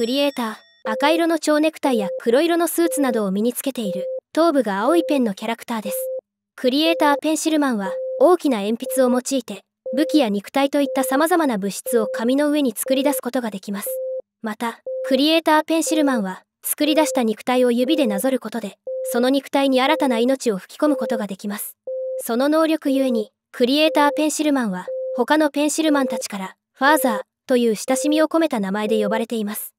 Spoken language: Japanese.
クリエイター赤色の蝶ネクタイや黒色のスーツなどを身につけている頭部が青いペンのキャラクターですクリエイターペンシルマンは大きな鉛筆を用いて武器や肉体といったさまざまな物質を紙の上に作り出すことができますまたクリエイターペンシルマンは作り出した肉体を指でなぞることでその肉体に新たな命を吹き込むことができますその能力ゆえにクリエイターペンシルマンは他のペンシルマンたちからファーザーという親しみを込めた名前で呼ばれています